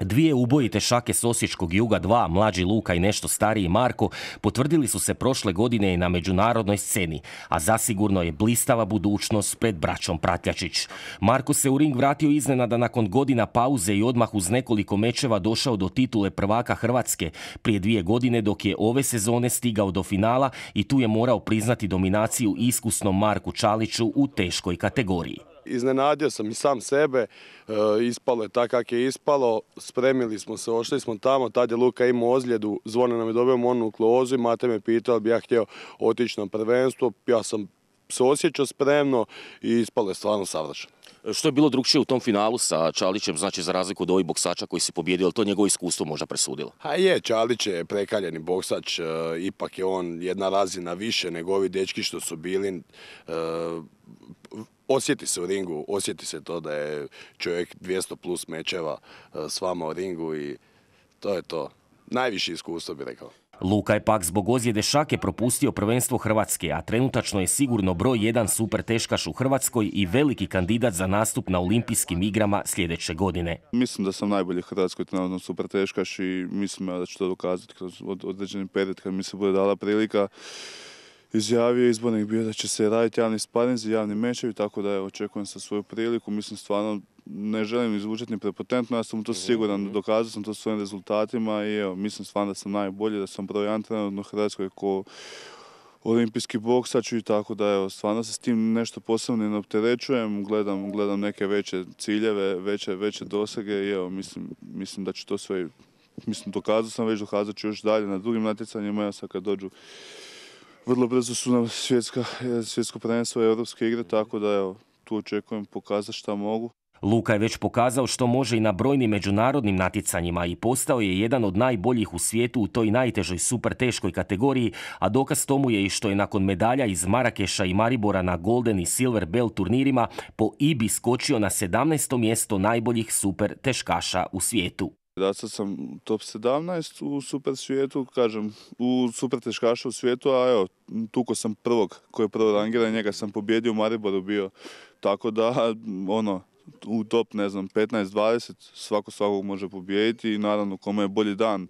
Dvije ubojite šake s Osječkog juga, dva, mlađi Luka i nešto stariji Marko, potvrdili su se prošle godine i na međunarodnoj sceni, a zasigurno je blistava budućnost pred braćom Pratljačić. Marko se u ring vratio iznenada nakon godina pauze i odmah uz nekoliko mečeva došao do titule prvaka Hrvatske prije dvije godine dok je ove sezone stigao do finala i tu je morao priznati dominaciju iskusnom Marku Čaliću u teškoj kategoriji. Iznenadio sam i sam sebe, e, ispalo je tako kako je ispalo, spremili smo se, ošli smo tamo, tad je Luka imao ozljedu, Zvone nam je dobio klozu i Mate me pitao bi ja htio otići na prvenstvo, ja sam se osjećao spremno i ispalo je stvarno savršeno. Što je bilo drugčije u tom finalu sa Čalićem, znači za razliku od ovih boksača koji si pobjedio, ali to njegovo iskustvo možda presudilo? A je, Čalić je prekaljeni boksač, e, ipak je on jedna razina više nego ovi dečki što su bili. E, osjeti se u ringu, osjeti se to da je čovjek 200 plus mečeva e, s vama u ringu i to je to. Najviše iskustvo bih rekao. Luka je pak zbog ozljede šake propustio prvenstvo Hrvatske, a trenutačno je sigurno broj jedan super teškaš u Hrvatskoj i veliki kandidat za nastup na olimpijskim igrama sljedeće godine. Mislim da sam najbolji hrvatskoj trenutno super teškaš i mislim da ću to dokazati kroz određeni period kad mi se bude dala prilika izjavio izbornik bio da će se raditi javni sparinzi, javni mečevi, tako da očekujem sa svoju priliku. Mislim stvarno ne želim izvučati ni prepotentno, ja sam to mhm, siguran, mhm. dokazao sam to svojim rezultatima i evo, mislim stvarno da sam najbolji, da sam broj jedan trenutno Hrvatskoj ko olimpijski boksač i tako da evo, stvarno se s tim nešto posebno ne opterećujem, gledam, gledam neke veće ciljeve, veće, veće dosege i evo, mislim, mislim da će to sve, mislim dokazao sam već, dokazat ću još dalje na drugim natjecanjima, ja sad kad dođu vrlo brzo su nam svjetska, svjetsko prvenstvo europske igre, tako da evo, tu očekujem pokazati šta mogu. Luka je već pokazao što može i na brojnim međunarodnim natjecanjima i postao je jedan od najboljih u svijetu u toj najtežoj super teškoj kategoriji, a dokaz tomu je i što je nakon medalja iz Marakeša i Maribora na Golden i Silver Bell turnirima po IBI skočio na 17. mjesto najboljih super teškaša u svijetu. Da, sad sam top 17 u super svijetu, kažem, u super teškaša u svijetu, a evo, tuko sam prvog koji je prvo rangiran, njega sam pobjedio u Mariboru bio. Tako da, ono, u top, ne znam, 15-20, svako svakog može pobijediti i naravno kome je bolji dan,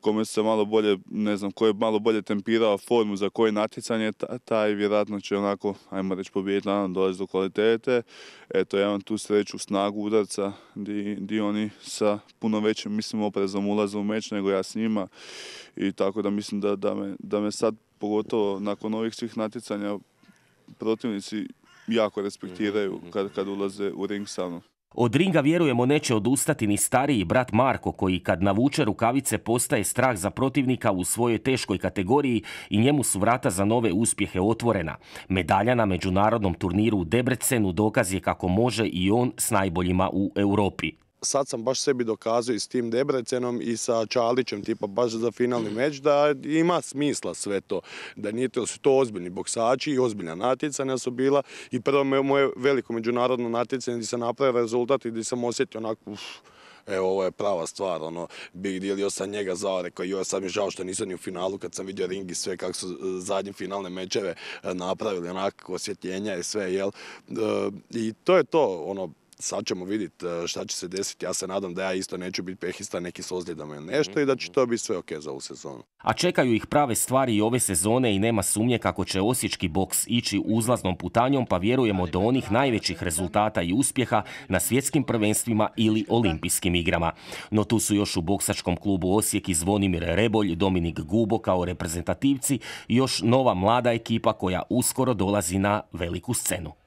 kome se malo bolje, ne znam, ko je malo bolje tempirao formu za koje natjecanje, taj vjerojatno će onako, ajmo reći, pobijediti, naravno dolazi do kvalitete. Eto, ja imam tu sreću, snagu udarca, di, di oni sa puno većim, mislim, oprezom ulaze u meč nego ja s njima i tako da mislim da, da, me, da me sad, pogotovo nakon ovih svih natjecanja, protivnici jako respektiraju mhm, mhm. kad, kad ulaze u ring sa Od ringa vjerujemo neće odustati ni stariji brat Marko koji kad navuče rukavice postaje strah za protivnika u svojoj teškoj kategoriji i njemu su vrata za nove uspjehe otvorena. Medalja na međunarodnom turniru u Debrecenu dokaz je kako može i on s najboljima u Europi sad sam baš sebi dokazao i s tim Debrecenom i sa Čalićem, tipa baš za finalni mm. meč, da ima smisla sve to. Da nije to, su to ozbiljni boksači i ozbiljna natjecanja su bila i prvo moje veliko međunarodno natjecanje gdje sam napravio rezultat i gdje sam osjetio onako, evo ovo je prava stvar, ono, big deal, još sam njega zao, rekao, joj, sad mi žao što nisam ni u finalu kad sam vidio ringi sve kako su e, zadnje finalne mečeve e, napravili, onako, osvjetljenja i sve, jel, e, i to je to, ono, sad ćemo vidjeti šta će se desiti. Ja se nadam da ja isto neću biti pehista neki s ozljedama ili nešto i da će mhm, to mhm. biti sve ok za ovu sezonu. A čekaju ih prave stvari i ove sezone i nema sumnje kako će osječki boks ići uzlaznom putanjom pa vjerujemo do onih najvećih rezultata i uspjeha na svjetskim prvenstvima ili olimpijskim igrama. No tu su još u boksačkom klubu Osijek i Zvonimir Rebolj, Dominik Gubo kao reprezentativci i još nova mlada ekipa koja uskoro dolazi na veliku scenu.